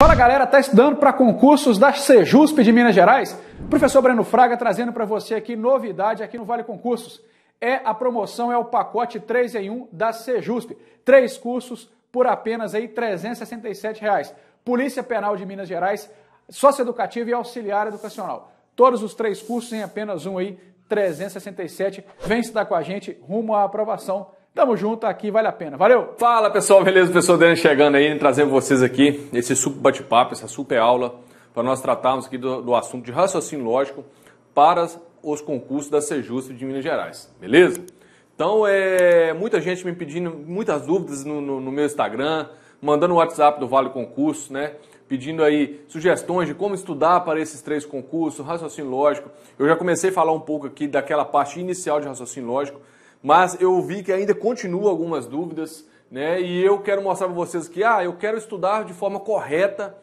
Fala galera, tá estudando para concursos da Sejusp de Minas Gerais? professor Breno Fraga trazendo para você aqui novidade aqui no Vale Concursos. É a promoção, é o pacote 3 em 1 da Sejusp. Três cursos por apenas aí R$ 367. Reais. Polícia Penal de Minas Gerais, Sócio Educativo e Auxiliar Educacional. Todos os três cursos em apenas um aí, 367. Vem estudar com a gente rumo à aprovação Tamo junto, aqui vale a pena. Valeu! Fala pessoal, beleza? O pessoal Daniel chegando aí, trazendo vocês aqui esse super bate-papo, essa super aula, para nós tratarmos aqui do, do, assunto de raciocínio lógico para os concursos da Sejusp de Minas Gerais, beleza? Então, é, muita gente me pedindo muitas dúvidas no, no, no meu Instagram, mandando o WhatsApp do Vale Concurso, né? Pedindo aí sugestões de como estudar para esses três concursos, raciocínio lógico. Eu já comecei a falar um pouco aqui daquela parte inicial de raciocínio lógico, mas eu vi que ainda continua algumas dúvidas, né? E eu quero mostrar para vocês que ah, eu quero estudar de forma correta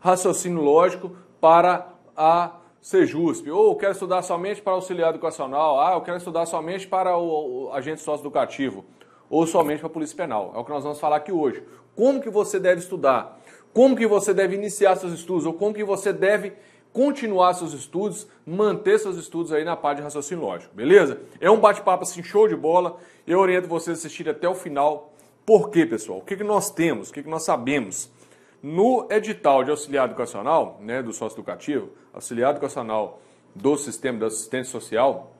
raciocínio lógico para a Sejusp, ou eu quero estudar somente para auxiliar educacional, ah, eu quero estudar somente para o, o agente socioeducativo, ou somente para a Polícia Penal. É o que nós vamos falar aqui hoje. Como que você deve estudar? Como que você deve iniciar seus estudos? Ou como que você deve continuar seus estudos, manter seus estudos aí na parte de raciocínio lógico, beleza? É um bate-papo assim, show de bola. Eu oriento vocês a assistir até o final. Por quê, pessoal? O que, que nós temos? O que, que nós sabemos? No edital de auxiliar educacional, né, do sócio educativo, auxiliar educacional do sistema da assistência social,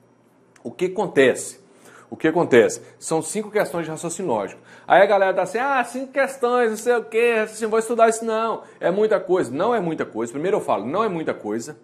o que acontece? O que acontece? São cinco questões de raciocínio lógico. Aí a galera tá assim, ah, cinco questões, não sei o quê, assim, vou estudar isso não. É muita coisa. Não é muita coisa. Primeiro eu falo, não é muita coisa.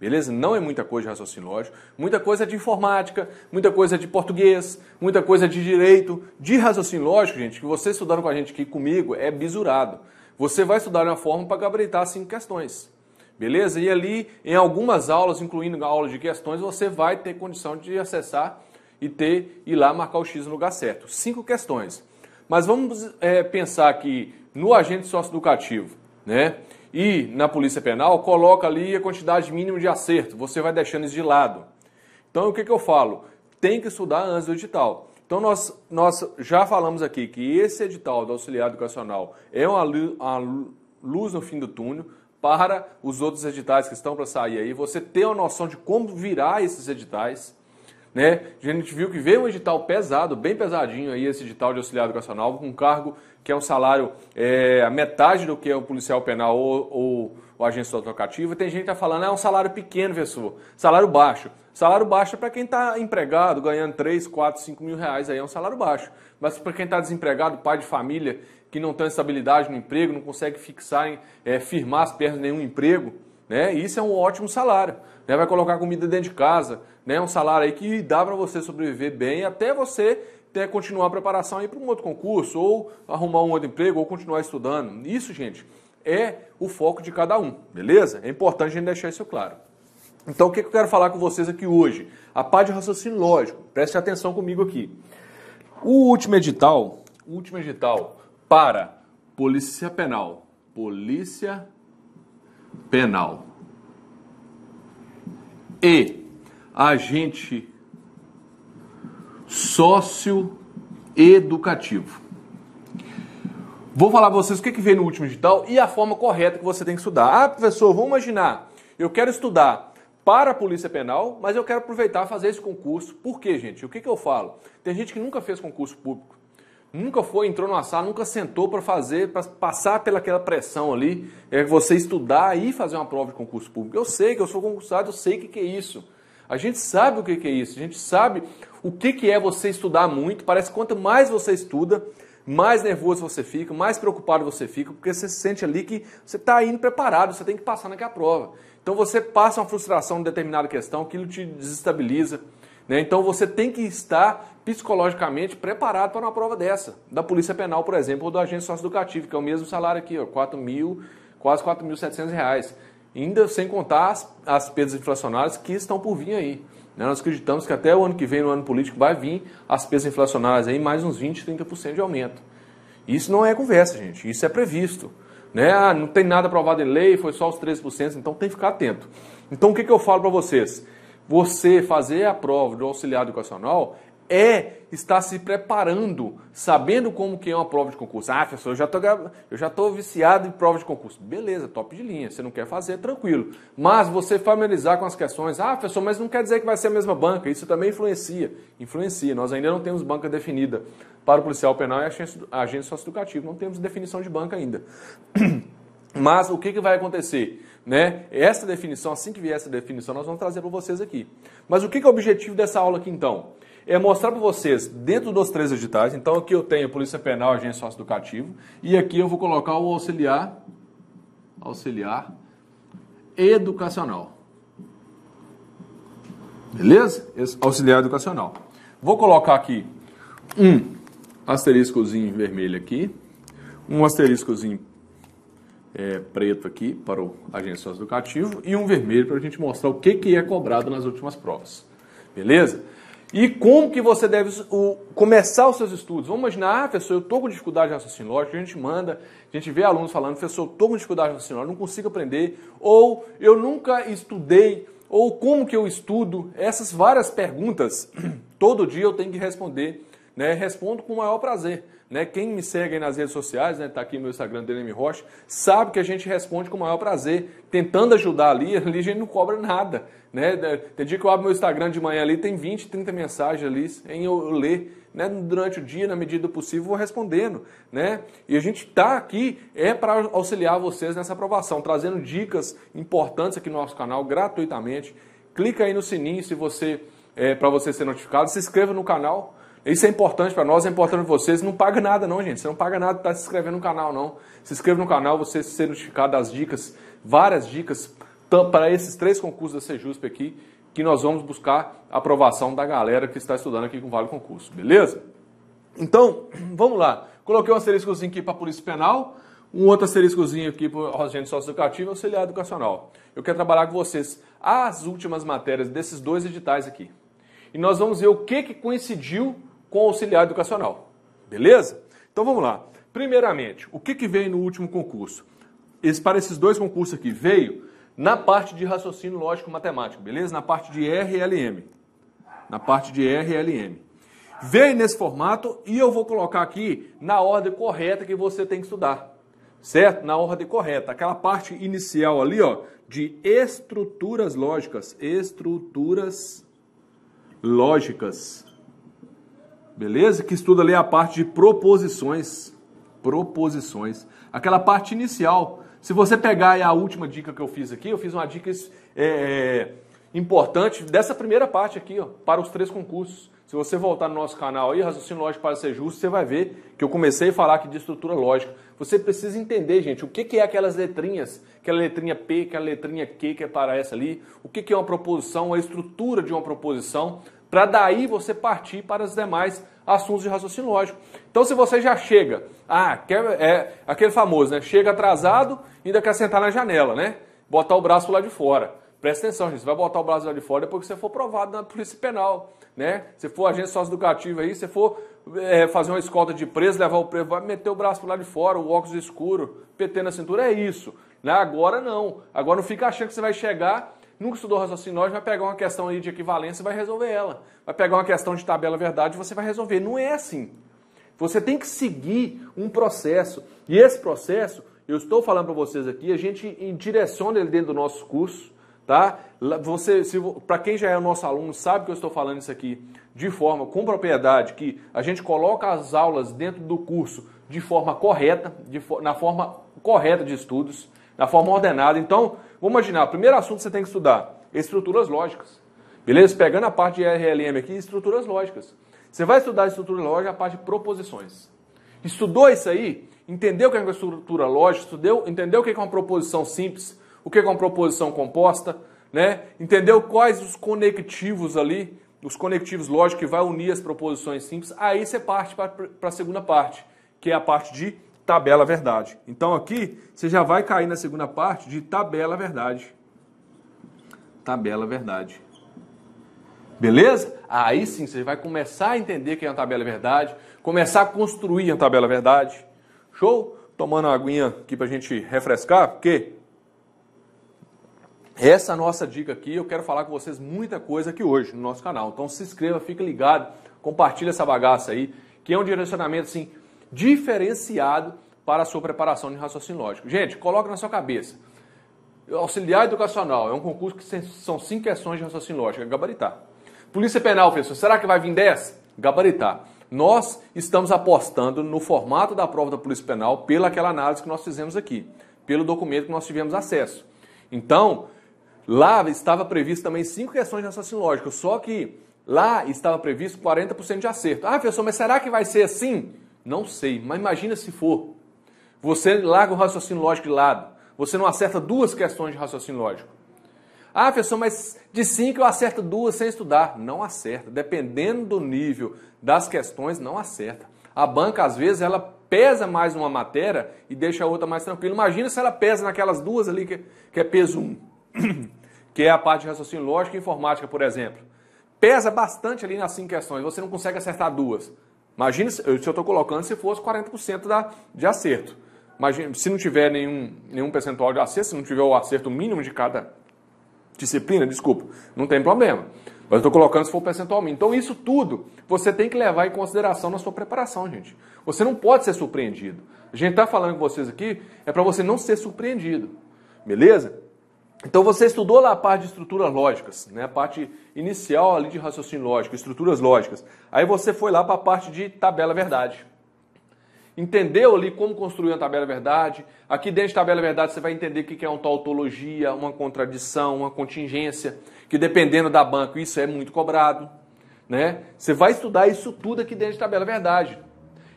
Beleza? Não é muita coisa de raciocínio lógico, muita coisa de informática, muita coisa de português, muita coisa de direito. De raciocínio lógico, gente, que você estudaram com a gente aqui comigo é bizurado. Você vai estudar uma forma para gabaritar cinco questões. Beleza? E ali, em algumas aulas, incluindo a aula de questões, você vai ter condição de acessar e ter e lá marcar o X no lugar certo. Cinco questões. Mas vamos é, pensar que no agente socioeducativo, né? E na Polícia Penal, coloca ali a quantidade mínima de acerto, você vai deixando isso de lado. Então, o que, que eu falo? Tem que estudar antes do edital. Então, nós, nós já falamos aqui que esse edital do auxiliar educacional é uma, uma luz no fim do túnel para os outros editais que estão para sair aí. Você ter uma noção de como virar esses editais, né? A gente viu que veio um edital pesado, bem pesadinho aí, esse edital de auxiliar educacional, com um cargo que é um salário é, a metade do que é o policial penal ou, ou, ou agência autocativa. Tem gente que tá falando, ah, é um salário pequeno, pessoal, salário baixo. Salário baixo é para quem está empregado, ganhando 3, 4, 5 mil reais, aí é um salário baixo. Mas para quem está desempregado, pai de família, que não tem estabilidade no emprego, não consegue fixar, é, firmar as pernas em nenhum emprego, né? Isso é um ótimo salário, né? Vai colocar comida dentro de casa, né? Um salário aí que dá para você sobreviver bem até você ter, continuar a preparação aí para um outro concurso ou arrumar um outro emprego ou continuar estudando. Isso, gente, é o foco de cada um, beleza? É importante a gente deixar isso claro. Então, o que, eu quero falar com vocês aqui hoje? A parte de raciocínio lógico. Preste atenção comigo aqui. O último edital, o último edital para Polícia Penal, Polícia penal. E agente sócio educativo. Vou falar para vocês o que, que vem no último digital e a forma correta que você tem que estudar. Ah, professor, vamos imaginar, eu quero estudar para a Polícia Penal, mas eu quero aproveitar fazer esse concurso. Por quê, gente? O que, que eu falo? Tem gente que nunca fez concurso público nunca foi, entrou numa sala, nunca sentou para fazer, para passar pelaquela pressão ali, é você estudar e fazer uma prova de concurso público. Eu sei que eu sou concursado, eu sei o que, que é isso. A gente sabe o que, que é isso, a gente sabe o que, que é você estudar muito. Parece que quanto mais você estuda, mais nervoso você fica, mais preocupado você fica, porque você se sente ali que você está indo preparado, você tem que passar naquela prova. Então você passa uma frustração em determinada questão, aquilo te desestabiliza né? Então você tem que estar psicologicamente preparado para uma prova dessa, da Polícia Penal, por exemplo, ou do agente socioeducativo, que é o mesmo salário aqui, ó, 4 mil, quase R$ reais ainda sem contar as, as perdas inflacionárias que estão por vir aí. Né? Nós acreditamos que até o ano que vem, no ano político, vai vir as perdas inflacionárias aí, mais uns 20%, 30% de aumento. Isso não é conversa, gente, isso é previsto. Né? Ah, não tem nada aprovado em lei, foi só os 13%, então tem que ficar atento. Então o que, que eu falo para vocês? Você fazer a prova do auxiliar educacional é estar se preparando, sabendo como que é uma prova de concurso. Ah, professor, eu já estou viciado em prova de concurso. Beleza, top de linha. Você não quer fazer, tranquilo. Mas você familiarizar com as questões. Ah, professor, mas não quer dizer que vai ser a mesma banca. Isso também influencia. Influencia. Nós ainda não temos banca definida para o policial penal e a agência socioeducativa. Não temos definição de banca ainda. Mas o que, que vai acontecer? Né? Essa definição, assim que vier essa definição, nós vamos trazer para vocês aqui. Mas o que é o objetivo dessa aula aqui então? É mostrar para vocês, dentro dos três editais, então aqui eu tenho a Polícia Penal, Agência Socioeducativa, e aqui eu vou colocar o auxiliar, auxiliar educacional. Beleza? Esse auxiliar educacional. Vou colocar aqui um asteriscozinho vermelho aqui, um asteriscozinho é, preto aqui para o agente educativo e um vermelho para a gente mostrar o que, que é cobrado nas últimas provas. Beleza? E como que você deve o, começar os seus estudos? Vamos imaginar, ah, professor, eu estou com dificuldade de raciocínio lógico, a gente manda, a gente vê alunos falando, professor, eu estou com dificuldade de raciocínio lógico, não consigo aprender, ou eu nunca estudei, ou como que eu estudo? Essas várias perguntas, todo dia eu tenho que responder, né? Respondo com o maior prazer. Né? Quem me segue aí nas redes sociais, está né? aqui meu Instagram, DNM Rocha, sabe que a gente responde com o maior prazer, tentando ajudar ali, ali a gente não cobra nada. Né? Tem dia que eu abro meu Instagram de manhã ali, tem 20, 30 mensagens ali em eu ler. Né? Durante o dia, na medida do possível, vou respondendo. Né? E a gente está aqui é para auxiliar vocês nessa aprovação, trazendo dicas importantes aqui no nosso canal gratuitamente. Clica aí no sininho se você é, para você ser notificado, se inscreva no canal isso é importante para nós, é importante para vocês. Não paga nada, não, gente. Você não paga nada para tá se inscrever no canal, não. Se inscreva no canal, você ser notificado das dicas, várias dicas para esses três concursos da Sejusp aqui, que nós vamos buscar a aprovação da galera que está estudando aqui com Vale Concurso, beleza? Então, vamos lá. Coloquei um asteriscozinho aqui para a Polícia Penal, um outro asteriscozinho aqui para o agente socioeducativo e auxiliar educacional. Eu quero trabalhar com vocês as últimas matérias desses dois editais aqui. E nós vamos ver o que, que coincidiu com auxiliar educacional. Beleza? Então vamos lá. Primeiramente, o que, que veio no último concurso? Esse, para esses dois concursos aqui, veio na parte de raciocínio lógico-matemático, beleza? Na parte de RLM. Na parte de RLM. Veio nesse formato e eu vou colocar aqui na ordem correta que você tem que estudar. Certo? Na ordem correta. Aquela parte inicial ali, ó, de estruturas lógicas. Estruturas lógicas beleza? Que estuda ali a parte de proposições. Proposições. Aquela parte inicial. Se você pegar a última dica que eu fiz aqui, eu fiz uma dica é, é, importante dessa primeira parte aqui, ó, para os três concursos. Se você voltar no nosso canal aí, Raciocínio Lógico para Ser Justo, você vai ver que eu comecei a falar aqui de estrutura lógica. Você precisa entender, gente, o que, que é aquelas letrinhas, aquela letrinha P, aquela letrinha Q que aparece é ali, o que, que é uma proposição, a estrutura de uma proposição para daí você partir para os demais assuntos de raciocínio lógico. Então, se você já chega, ah, quer, é aquele famoso, né? Chega atrasado e ainda quer sentar na janela, né? Botar o braço lá de fora. Presta atenção, gente. Você vai botar o braço lá de fora depois que você for provado na polícia penal, né? Se for agente sócio-educativo aí, se for é, fazer uma escolta de preso, levar o preso, vai meter o braço lá de fora, o óculos escuro, PT na cintura, é isso. Né? Agora não. Agora não fica achando que você vai chegar Nunca estudou raciocinóide, vai pegar uma questão aí de equivalência e vai resolver ela. Vai pegar uma questão de tabela verdade e você vai resolver. Não é assim. Você tem que seguir um processo. E esse processo, eu estou falando para vocês aqui, a gente direciona ele dentro do nosso curso, tá? Você, para quem já é nosso aluno, sabe que eu estou falando isso aqui de forma com propriedade, que a gente coloca as aulas dentro do curso de forma correta, de, na forma correta de estudos, na forma ordenada. Então, Vamos imaginar, o primeiro assunto que você tem que estudar, estruturas lógicas. Beleza? Pegando a parte de RLM aqui, estruturas lógicas. Você vai estudar estrutura lógica, a parte de proposições. Estudou isso aí? Entendeu o que é uma estrutura lógica? Estudeu, entendeu o que é uma proposição simples? O que é uma proposição composta? Né? Entendeu quais os conectivos ali, os conectivos lógicos que vai unir as proposições simples? Aí você parte para a segunda parte, que é a parte de tabela verdade. Então aqui você já vai cair na segunda parte de tabela verdade. Tabela verdade. Beleza? Aí sim você vai começar a entender que é uma tabela verdade, começar a construir a tabela verdade. Show? Tomando uma aguinha aqui para a gente refrescar, porque essa nossa dica aqui, eu quero falar com vocês muita coisa aqui hoje no nosso canal. Então se inscreva, fique ligado, compartilha essa bagaça aí, que é um direcionamento assim diferenciado para a sua preparação de raciocínio lógico. Gente, coloca na sua cabeça. Auxiliar educacional é um concurso que são cinco questões de raciocínio lógico, é gabaritar. Polícia Penal, professor, será que vai vir 10? Gabaritar. Nós estamos apostando no formato da prova da Polícia Penal pelaquela análise que nós fizemos aqui, pelo documento que nós tivemos acesso. Então, lá estava previsto também cinco questões de raciocínio lógico, só que lá estava previsto 40% de acerto. Ah, professor, mas será que vai ser assim? Não sei, mas imagina se for. Você larga o raciocínio lógico de lado. Você não acerta duas questões de raciocínio lógico. Ah, professor, mas de cinco eu acerto duas sem estudar. Não acerta. Dependendo do nível das questões, não acerta. A banca, às vezes, ela pesa mais uma matéria e deixa a outra mais tranquila. Imagina se ela pesa naquelas duas ali que, que é peso 1, um, que é a parte de raciocínio lógico e informática, por exemplo. Pesa bastante ali nas cinco questões, você não consegue acertar duas. Imagina se eu estou colocando se fosse 40% da, de acerto. Imagina, se não tiver nenhum, nenhum percentual de acerto, se não tiver o acerto mínimo de cada disciplina, desculpa, não tem problema. Mas eu estou colocando se for percentualmente. Então, isso tudo você tem que levar em consideração na sua preparação, gente. Você não pode ser surpreendido. A gente está falando com vocês aqui, é para você não ser surpreendido. Beleza? Então você estudou lá a parte de estruturas lógicas, né? a parte inicial ali de raciocínio lógico, estruturas lógicas. Aí você foi lá para a parte de tabela verdade. Entendeu ali como construir uma tabela verdade? Aqui dentro de tabela verdade você vai entender o que é uma tautologia, uma contradição, uma contingência, que dependendo da banca isso é muito cobrado. Né? Você vai estudar isso tudo aqui dentro de tabela verdade.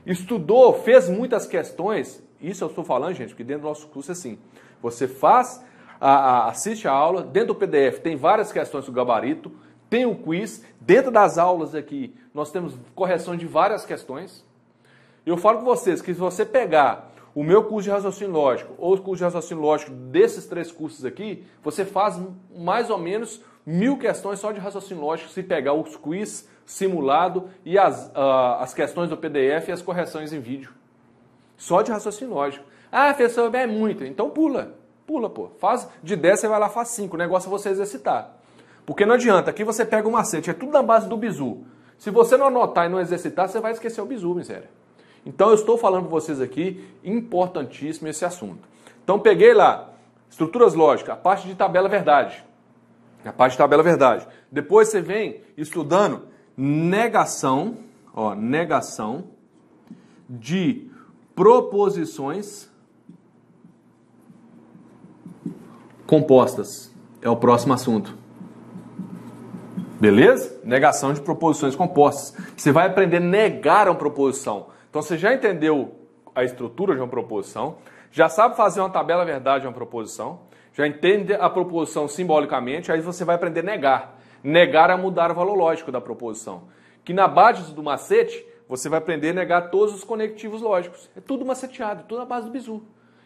Estudou, fez muitas questões, isso eu estou falando, gente, porque dentro do nosso curso é assim. Você faz a, a, assiste a aula, dentro do PDF tem várias questões do gabarito, tem o quiz, dentro das aulas aqui nós temos correção de várias questões. Eu falo com vocês que se você pegar o meu curso de raciocínio lógico ou o curso de raciocínio lógico desses três cursos aqui, você faz mais ou menos mil questões só de raciocínio lógico se pegar os quiz simulado e as, uh, as questões do PDF e as correções em vídeo. Só de raciocínio lógico. Ah, professor, é muito. Então pula. Pula, pô. Faz de 10, você vai lá, faz 5. O negócio é você exercitar. Porque não adianta, aqui você pega o macete, é tudo na base do bizu. Se você não anotar e não exercitar, você vai esquecer o bizu, miséria. Então eu estou falando para vocês aqui, importantíssimo esse assunto. Então peguei lá, estruturas lógicas, a parte de tabela verdade. A parte de tabela verdade. Depois você vem estudando negação, ó, negação de proposições compostas. É o próximo assunto. Beleza? Negação de proposições compostas. Você vai aprender a negar uma proposição. Então você já entendeu a estrutura de uma proposição, já sabe fazer uma tabela verdade de uma proposição, já entende a proposição simbolicamente, aí você vai aprender a negar. Negar é mudar o valor lógico da proposição. Que na base do macete, você vai aprender a negar todos os conectivos lógicos. É tudo maceteado, tudo na base do bizu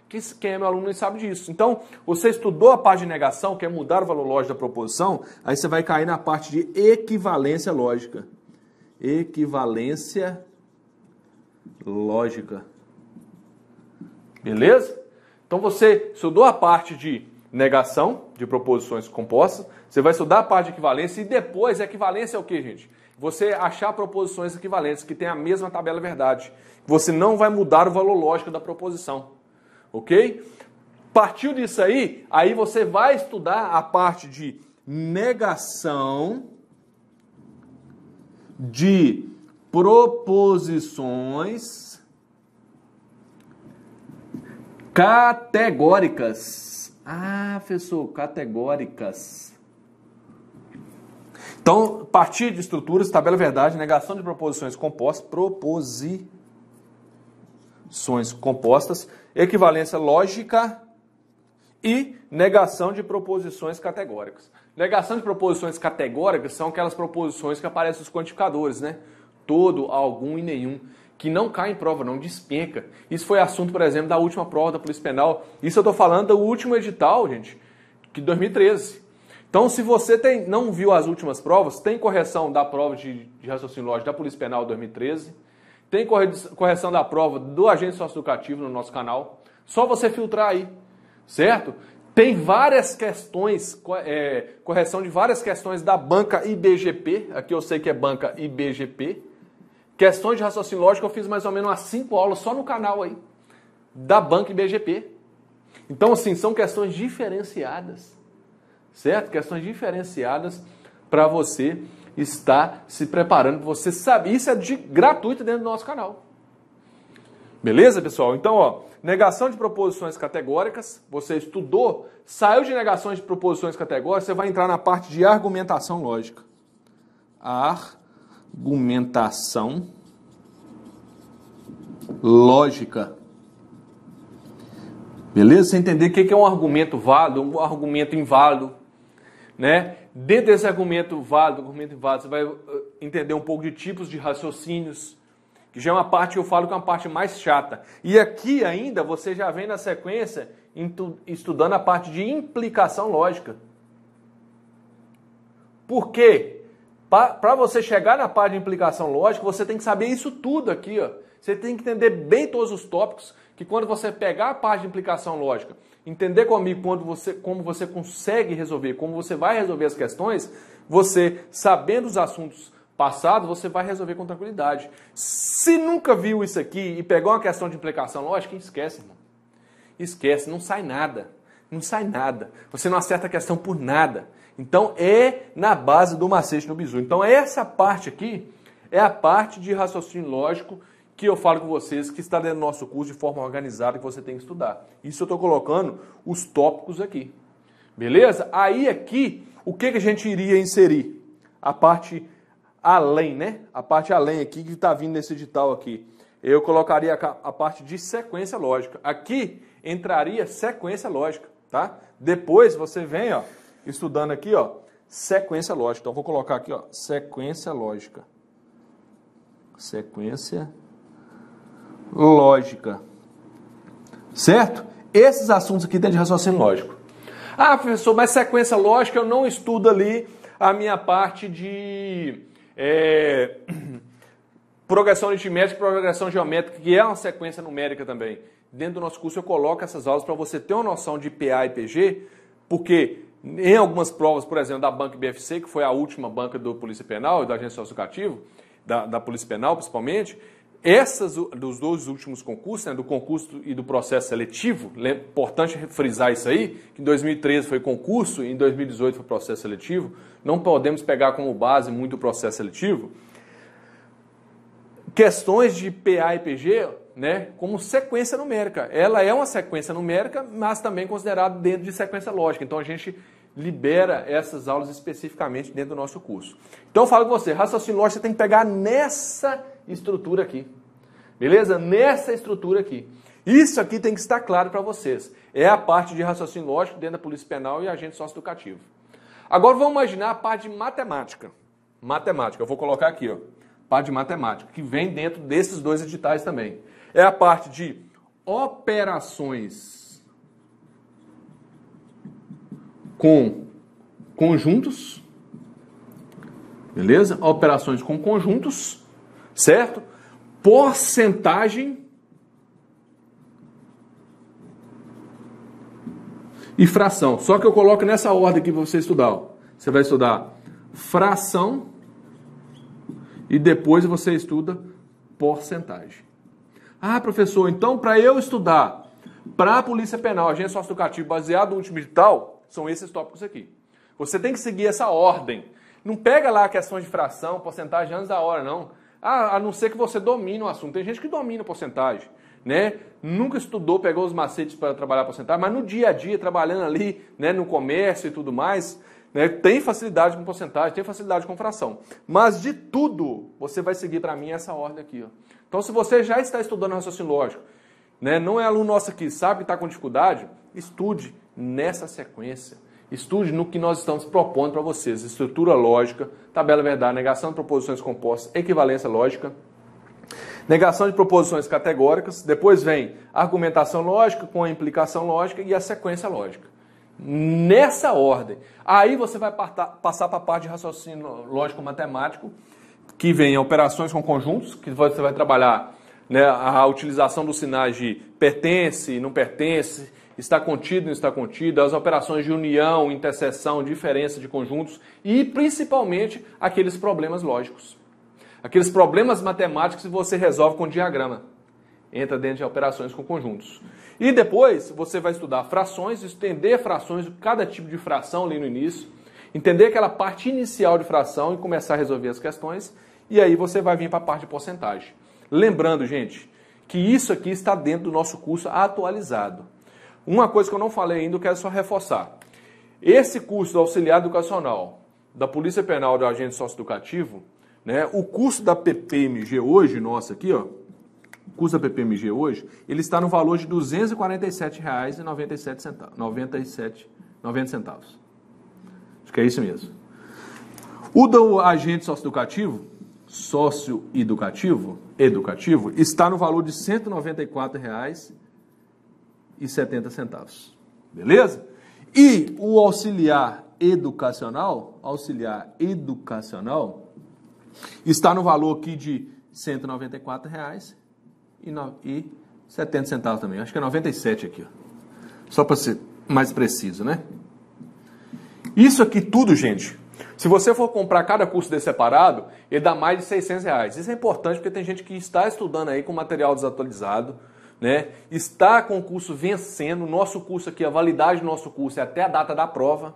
que quem é meu aluno nem sabe disso. Então, você estudou a parte de negação, quer mudar o valor lógico da proposição, aí você vai cair na parte de equivalência lógica. Equivalência lógica. Beleza? Então você estudou a parte de negação de proposições compostas, você vai estudar a parte de equivalência e depois a equivalência é o que, gente? Você achar proposições equivalentes que têm a mesma tabela verdade. Você não vai mudar o valor lógico da proposição ok? Partiu disso aí, aí você vai estudar a parte de negação de proposições categóricas. Ah, professor, categóricas. Então, partir de estruturas, tabela verdade, negação de proposições compostas, proposições compostas equivalência lógica e negação de proposições categóricas. Negação de proposições categóricas são aquelas proposições que aparecem nos quantificadores, né? Todo, algum e nenhum, que não cai em prova, não despenca. Isso foi assunto, por exemplo, da última prova da Polícia Penal. Isso eu estou falando do último edital, gente, de 2013. Então, se você tem, não viu as últimas provas, tem correção da prova de, de raciocínio lógico da Polícia Penal 2013 tem correção da prova do agente socioeducativo no nosso canal. Só você filtrar aí, certo? Tem várias questões, é, correção de várias questões da banca IBGP. Aqui eu sei que é banca IBGP. Questões de raciocínio lógico, eu fiz mais ou menos umas 5 aulas só no canal aí, da banca IBGP. Então, assim, são questões diferenciadas, certo? Questões diferenciadas para você está se preparando para você saber. Isso é de gratuito dentro do nosso canal. Beleza, pessoal? Então, ó, negação de proposições categóricas, você estudou, saiu de negações de proposições categóricas, você vai entrar na parte de argumentação lógica. Argumentação lógica. Beleza? Você entender o que é um argumento válido, um argumento inválido, né? Dentro desse argumento válido, argumento inválido, você vai uh, entender um pouco de tipos de raciocínios, que já é uma parte que eu falo que é uma parte mais chata. E aqui ainda você já vem na sequência estudando a parte de implicação lógica. Por quê? Para você chegar na parte de implicação lógica, você tem que saber isso tudo aqui. Ó. Você tem que entender bem todos os tópicos, que quando você pegar a parte de implicação lógica entender comigo quando você, como você consegue resolver, como você vai resolver as questões, você, sabendo os assuntos passados, você vai resolver com tranquilidade. Se nunca viu isso aqui e pegou uma questão de implicação lógica, esquece, irmão. Esquece, não sai nada. Não sai nada. Você não acerta a questão por nada. Então é na base do macete no bizu. Então essa parte aqui é a parte de raciocínio lógico que eu falo com vocês que está dentro do nosso curso de forma organizada que você tem que estudar. Isso eu estou colocando os tópicos aqui. Beleza? Aí aqui, o que, que a gente iria inserir? A parte além, né? A parte além aqui que está vindo nesse edital aqui. Eu colocaria a parte de sequência lógica. Aqui entraria sequência lógica, tá? Depois você vem, ó, estudando aqui, ó, sequência lógica. Então vou colocar aqui, ó, sequência lógica. Sequência lógica lógica. Certo? Esses assuntos aqui têm de raciocínio lógico. Ah, professor, mas sequência lógica eu não estudo ali a minha parte de é, progressão aritmética e progressão geométrica, que é uma sequência numérica também. Dentro do nosso curso eu coloco essas aulas para você ter uma noção de PA e PG, porque em algumas provas, por exemplo, da banca BFC, que foi a última banca do Polícia Penal e do Agente Socioeducativo, da, da Polícia Penal principalmente, essas dos dois últimos concursos, né, do concurso e do processo seletivo, importante frisar isso aí, que em 2013 foi concurso e em 2018 foi processo seletivo, não podemos pegar como base muito o processo seletivo. Questões de PA e PG, né, como sequência numérica. Ela é uma sequência numérica, mas também considerada dentro de sequência lógica. Então a gente libera essas aulas especificamente dentro do nosso curso. Então eu falo com você, raciocínio lógico você tem que pegar nessa estrutura aqui. Beleza? Nessa estrutura aqui. Isso aqui tem que estar claro para vocês. É a parte de raciocínio lógico dentro da Polícia Penal e agente socioeducativo. Agora vamos imaginar a parte de matemática. Matemática, eu vou colocar aqui, ó. Parte de matemática, que vem dentro desses dois editais também. É a parte de operações com conjuntos. Beleza? Operações com conjuntos certo? Porcentagem e fração. Só que eu coloco nessa ordem aqui para você estudar. Ó. Você vai estudar fração e depois você estuda porcentagem. Ah, professor, então para eu estudar para a Polícia Penal, agência socioeducativa baseado no último edital, são esses tópicos aqui. Você tem que seguir essa ordem. Não pega lá questões de fração, porcentagem antes da hora, não. Ah, a, não ser que você domine o assunto. Tem gente que domina a porcentagem, né? Nunca estudou, pegou os macetes para trabalhar a porcentagem, mas no dia a dia, trabalhando ali, né, no comércio e tudo mais, né, tem facilidade com porcentagem, tem facilidade com fração. Mas de tudo, você vai seguir para mim essa ordem aqui. Ó. Então, se você já está estudando raciocínio lógico, né, não é aluno nosso que sabe que está com dificuldade, estude nessa sequência. Estude no que nós estamos propondo para vocês: estrutura lógica, tabela verdade, negação de proposições compostas, equivalência lógica, negação de proposições categóricas. Depois vem argumentação lógica com a implicação lógica e a sequência lógica. Nessa ordem. Aí você vai passar para a parte de raciocínio lógico-matemático, que vem operações com conjuntos, que você vai trabalhar né, a utilização dos sinais de pertence, não pertence, está contido, não está contido, as operações de união, interseção, diferença de conjuntos e principalmente aqueles problemas lógicos. Aqueles problemas matemáticos que você resolve com diagrama. Entra dentro de operações com conjuntos. E depois você vai estudar frações, entender frações, cada tipo de fração ali no início, entender aquela parte inicial de fração e começar a resolver as questões. E aí você vai vir para a parte de porcentagem. Lembrando, gente, que isso aqui está dentro do nosso curso atualizado. Uma coisa que eu não falei ainda, eu quero só reforçar. Esse curso do auxiliar educacional da Polícia Penal do Agente Socioeducativo, né, o curso da PPMG hoje, nossa aqui, ó, o curso da PPMG hoje, ele está no valor de R$ 247,97. centavos. Acho que é isso mesmo. O do agente socioeducativo, socioeducativo educativo está no valor de R$ 194,70. Beleza? E o auxiliar educacional, auxiliar educacional, está no valor aqui de R$ 194,70 também. Acho que é 97 aqui. Ó. Só para ser mais preciso, né? Isso aqui tudo, gente, se você for comprar cada curso desse separado, ele dá mais de 600 reais. Isso é importante porque tem gente que está estudando aí com material desatualizado, né? Está com o curso vencendo. Nosso curso aqui, a validade do nosso curso é até a data da prova.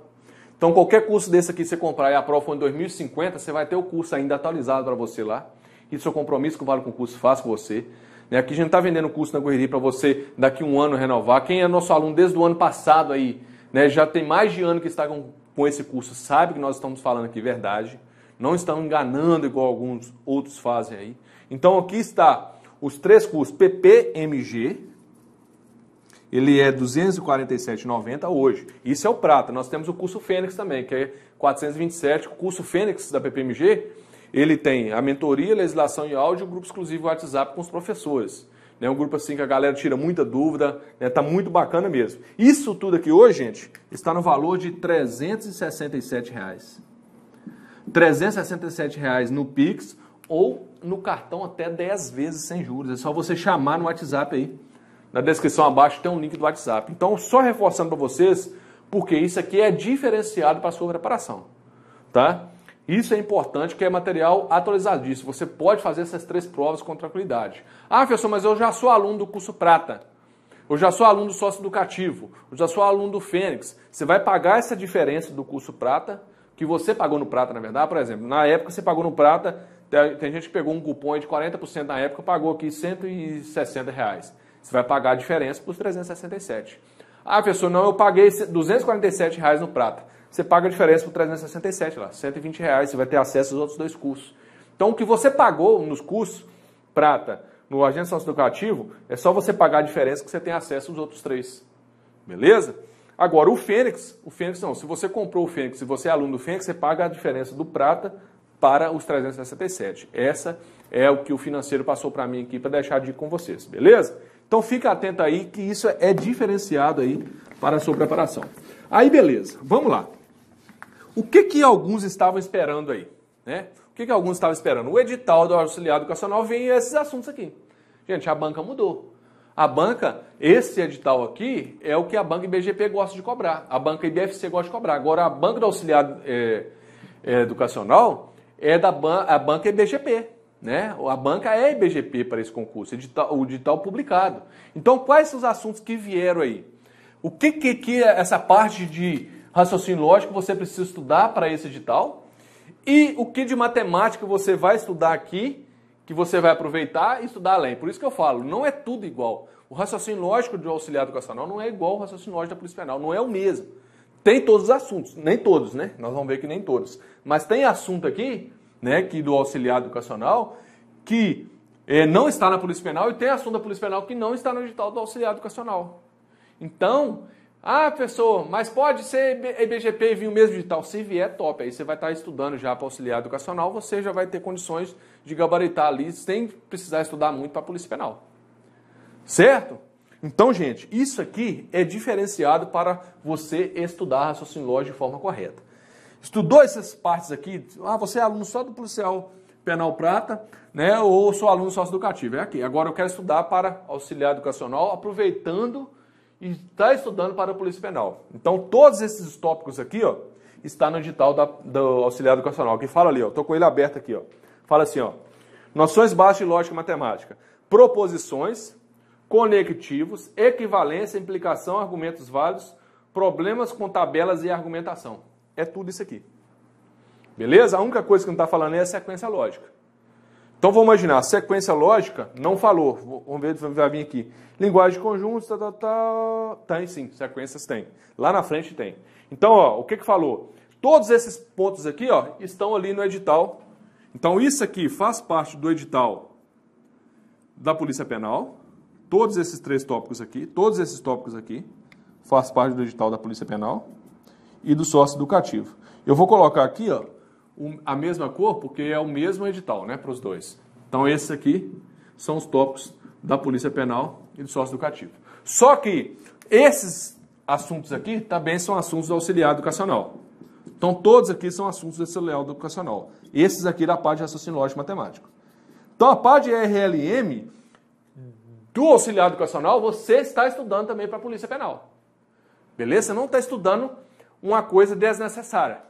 Então, qualquer curso desse aqui, que você comprar e a prova for em 2050, você vai ter o curso ainda atualizado para você lá. Isso é o compromisso que o Vale Concurso faz com você. Né? Aqui a gente está vendendo o curso na correria para você daqui um ano renovar. Quem é nosso aluno desde o ano passado aí, né? já tem mais de ano que está com com esse curso sabe que nós estamos falando aqui verdade, não estão enganando igual alguns outros fazem aí. Então aqui está os três cursos PPMG, ele é 247,90 hoje. Isso é o prata. Nós temos o curso Fênix também, que é 427. O curso Fênix da PPMG, ele tem a mentoria, legislação e áudio, grupo exclusivo WhatsApp com os professores. Né? Um grupo assim que a galera tira muita dúvida, né? tá muito bacana mesmo. Isso tudo aqui hoje, gente, está no valor de 367 reais. 367 reais no Pix ou no cartão até 10 vezes sem juros. É só você chamar no WhatsApp aí. Na descrição abaixo tem um link do WhatsApp. Então, só reforçando para vocês, porque isso aqui é diferenciado para a sua preparação, tá? Isso é importante, que é material atualizadíssimo. Você pode fazer essas três provas com tranquilidade. Ah, professor, mas eu já sou aluno do curso Prata. Eu já sou aluno do sócio educativo. Eu já sou aluno do Fênix. Você vai pagar essa diferença do curso Prata, que você pagou no Prata, na verdade, ah, por exemplo. Na época você pagou no Prata, tem gente que pegou um cupom de 40% na época, pagou aqui 160 reais. Você vai pagar a diferença para os 367. Ah, professor, não, eu paguei 247 reais no Prata você paga a diferença por 367 lá, 120 reais, você vai ter acesso aos outros dois cursos. Então, o que você pagou nos cursos, prata, no agente educativo, é só você pagar a diferença que você tem acesso aos outros três. Beleza? Agora, o Fênix, o Fênix não, se você comprou o Fênix, se você é aluno do Fênix, você paga a diferença do prata para os 367. Essa é o que o financeiro passou para mim aqui para deixar de ir com vocês, beleza? Então fica atento aí que isso é diferenciado aí para a sua preparação. Aí beleza, vamos lá. O que, que alguns estavam esperando aí? Né? O que, que alguns estavam esperando? O edital do auxiliar educacional vem esses assuntos aqui. Gente, a banca mudou. A banca, esse edital aqui, é o que a banca IBGP gosta de cobrar. A banca IBFC gosta de cobrar. Agora, a banca do auxiliar é, é, educacional é da ban a banca IBGP. Né? A banca é IBGP para esse concurso, edital, o edital publicado. Então, quais são os assuntos que vieram aí? O que, que, que essa parte de raciocínio lógico você precisa estudar para esse edital. E o que de matemática você vai estudar aqui, que você vai aproveitar e estudar além. Por isso que eu falo, não é tudo igual. O raciocínio lógico do auxiliar educacional não é igual ao raciocínio lógico da Polícia Penal, não é o mesmo. Tem todos os assuntos, nem todos, né? Nós vamos ver que nem todos. Mas tem assunto aqui, né, que do auxiliar educacional, que é, não está na Polícia Penal e tem assunto da Polícia Penal que não está no edital do auxiliar educacional. Então, ah, professor, mas pode ser IBGP e vinho mesmo digital? Se vier, top. Aí você vai estar estudando já para auxiliar educacional, você já vai ter condições de gabaritar ali sem precisar estudar muito para a Polícia Penal. Certo? Então, gente, isso aqui é diferenciado para você estudar raciocínio lógico de forma correta. Estudou essas partes aqui? Ah, você é aluno só do policial penal prata, né? Ou sou aluno sócio educativo? É aqui. Agora eu quero estudar para auxiliar educacional, aproveitando e está estudando para a Polícia Penal. Então, todos esses tópicos aqui, ó, está no edital da, do auxiliar educacional, que fala ali, ó, tô com ele aberto aqui, ó. Fala assim, ó. Noções básicas de lógica e matemática. Proposições, conectivos, equivalência, implicação, argumentos válidos, problemas com tabelas e argumentação. É tudo isso aqui. Beleza? A única coisa que não está falando é a sequência lógica. Então vamos imaginar, sequência lógica, não falou. Vamos ver, vai vir aqui. Linguagem de conjuntos, tá, tá, tá. tem sim, sequências tem. Lá na frente tem. Então, ó, o que que falou? Todos esses pontos aqui ó, estão ali no edital. Então isso aqui faz parte do edital da Polícia Penal. Todos esses três tópicos aqui, todos esses tópicos aqui, faz parte do edital da Polícia Penal e do sócio educativo. Eu vou colocar aqui, ó, a mesma cor, porque é o mesmo edital né, para os dois. Então, esses aqui são os tópicos da Polícia Penal e do Sócio Educativo. Só que esses assuntos aqui também são assuntos do auxiliar educacional. Então, todos aqui são assuntos do auxiliar educacional. Esses aqui da parte de raciocínio lógico matemático. Então, a parte de RLM do auxiliar educacional, você está estudando também para a Polícia Penal. Beleza? Você não está estudando uma coisa desnecessária.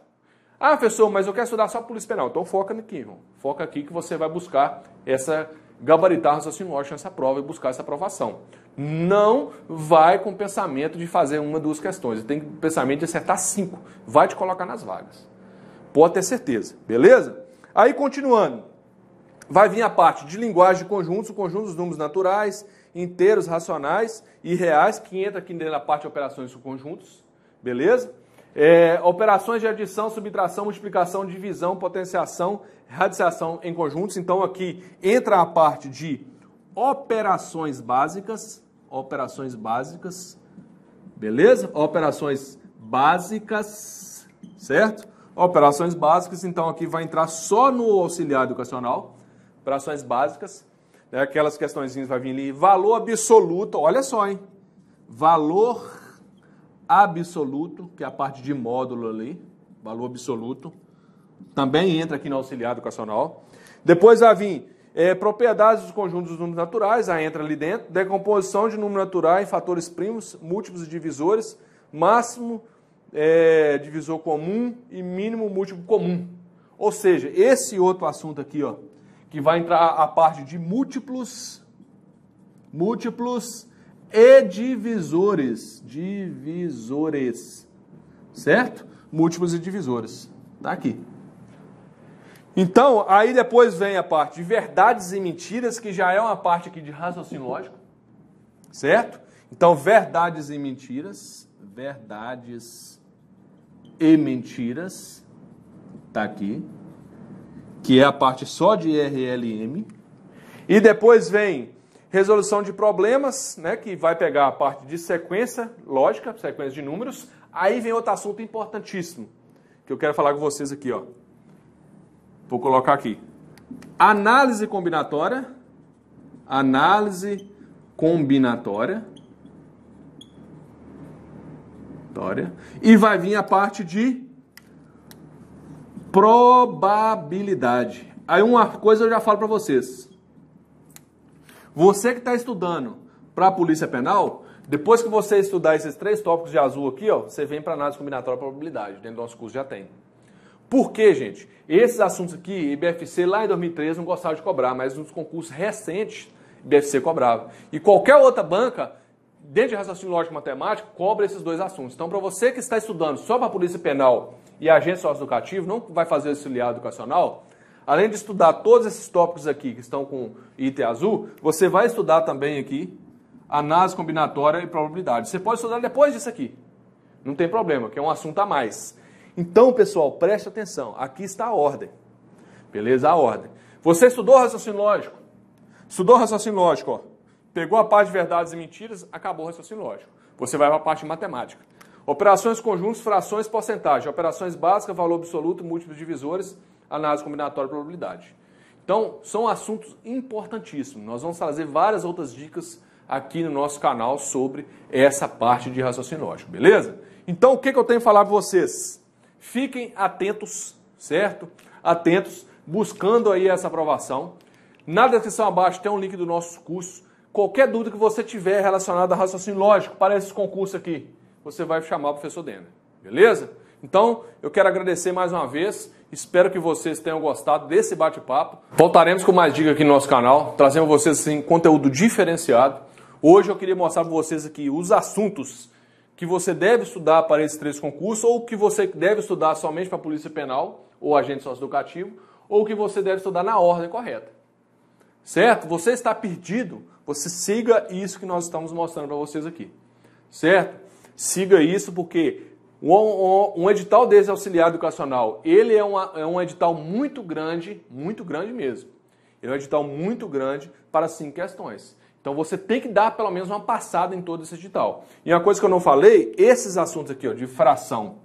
Ah, professor, mas eu quero estudar só Polícia Penal. Então foca aqui, irmão. Foca aqui que você vai buscar essa gabaritar raciocínio lógico nessa prova e buscar essa aprovação. Não vai com o pensamento de fazer uma, duas questões. Tem o pensamento de acertar cinco. Vai te colocar nas vagas. Pode ter certeza, beleza? Aí, continuando. Vai vir a parte de linguagem de conjuntos, o conjunto dos números naturais, inteiros, racionais e reais, que entra aqui na parte de operações com conjuntos, beleza? É, operações de adição, subtração, multiplicação, divisão, potenciação, radiciação em conjuntos. Então aqui entra a parte de operações básicas, operações básicas, beleza? Operações básicas, certo? Operações básicas, então aqui vai entrar só no auxiliar educacional, operações básicas, né? aquelas questõeszinhas vai vir ali, valor absoluto, olha só, hein? Valor absoluto, que é a parte de módulo ali, valor absoluto, também entra aqui no auxiliar educacional. Depois vai vir é, propriedades dos conjuntos dos números naturais, aí entra ali dentro, decomposição de número natural em fatores primos, múltiplos e divisores, máximo é, divisor comum e mínimo múltiplo comum. Ou seja, esse outro assunto aqui, ó, que vai entrar a parte de múltiplos, múltiplos e divisores. Divisores. Certo? Múltiplos e divisores. Tá aqui. Então, aí depois vem a parte de verdades e mentiras, que já é uma parte aqui de raciocínio lógico. Certo? Então, verdades e mentiras. Verdades e mentiras. Tá aqui. Que é a parte só de RLM. E depois vem Resolução de problemas, né, que vai pegar a parte de sequência lógica, sequência de números. Aí vem outro assunto importantíssimo que eu quero falar com vocês aqui, ó. Vou colocar aqui. Análise combinatória, análise combinatória. Tória. E vai vir a parte de probabilidade. Aí uma coisa eu já falo para vocês. Você que está estudando para a Polícia Penal, depois que você estudar esses três tópicos de azul aqui, ó, você vem para análise combinatória de probabilidade. Dentro do nosso curso já tem. Por quê, gente? Esses assuntos aqui, IBFC lá em 2013 não gostava de cobrar, mas nos concursos recentes, IBFC cobrava. E qualquer outra banca, dentro de raciocínio lógico matemático, cobra esses dois assuntos. Então, para você que está estudando só para a Polícia Penal e agente educativa, não vai fazer auxiliar educacional, Além de estudar todos esses tópicos aqui que estão com item azul, você vai estudar também aqui análise combinatória e probabilidade. Você pode estudar depois disso aqui. Não tem problema, que é um assunto a mais. Então, pessoal, preste atenção. Aqui está a ordem. Beleza? A ordem. Você estudou raciocínio lógico? Estudou raciocínio lógico, ó. Pegou a parte de verdades e mentiras, acabou o raciocínio lógico. Você vai para a parte de matemática. Operações conjuntos, frações, porcentagem. Operações básicas, valor absoluto, múltiplos divisores análise combinatória e probabilidade. Então, são assuntos importantíssimos. Nós vamos trazer várias outras dicas aqui no nosso canal sobre essa parte de raciocínio lógico, beleza? Então, o que, que eu tenho que falar para vocês? Fiquem atentos, certo? Atentos, buscando aí essa aprovação. Na descrição abaixo tem um link do nosso curso. Qualquer dúvida que você tiver relacionada a raciocínio lógico para esse concurso aqui, você vai chamar o professor Denner, beleza? Então, eu quero agradecer mais uma vez. Espero que vocês tenham gostado desse bate-papo. Voltaremos com mais dicas aqui no nosso canal, trazendo vocês assim, conteúdo diferenciado. Hoje eu queria mostrar para vocês aqui os assuntos que você deve estudar para esses três concursos, ou que você deve estudar somente para a Polícia Penal ou agente socioeducativo, ou que você deve estudar na ordem correta. Certo? Você está perdido, você siga isso que nós estamos mostrando para vocês aqui. Certo? Siga isso porque um, um, edital desse auxiliar educacional, ele é, uma, é um edital muito grande, muito grande mesmo. Ele é um edital muito grande para cinco questões. Então você tem que dar pelo menos uma passada em todo esse edital. E uma coisa que eu não falei, esses assuntos aqui ó, de fração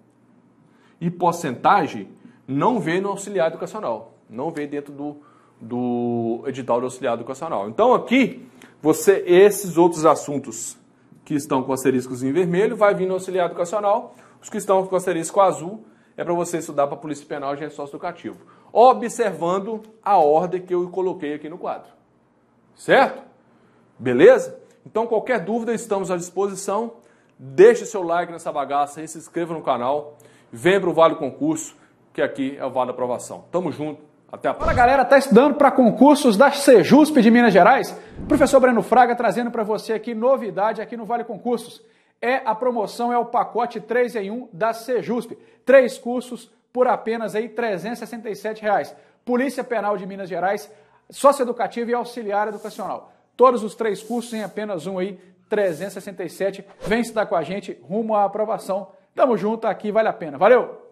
e porcentagem não vem no auxiliar educacional. Não vem dentro do, do edital do auxiliar educacional. Então aqui, você esses outros assuntos que estão com asteriscos em vermelho vai vir no auxiliar educacional. Os que estão com asterisco azul é para você estudar para a Polícia Penal e Agente é educativo. observando a ordem que eu coloquei aqui no quadro. Certo? Beleza? Então, qualquer dúvida, estamos à disposição. Deixe seu like nessa bagaça e se inscreva no canal. Vem para o Vale Concurso, que aqui é o Vale Aprovação. Tamo junto. Até a próxima. galera, tá estudando para concursos da Sejusp de Minas Gerais? Professor Breno Fraga trazendo para você aqui novidade aqui no Vale Concursos é a promoção, é o pacote 3 em 1 da Sejusp. Três cursos por apenas aí R$ 367. Reais. Polícia Penal de Minas Gerais, Sócio Educativo e Auxiliar Educacional. Todos os três cursos em apenas um aí, 367. Vem estudar com a gente rumo à aprovação. Tamo junto, aqui vale a pena. Valeu!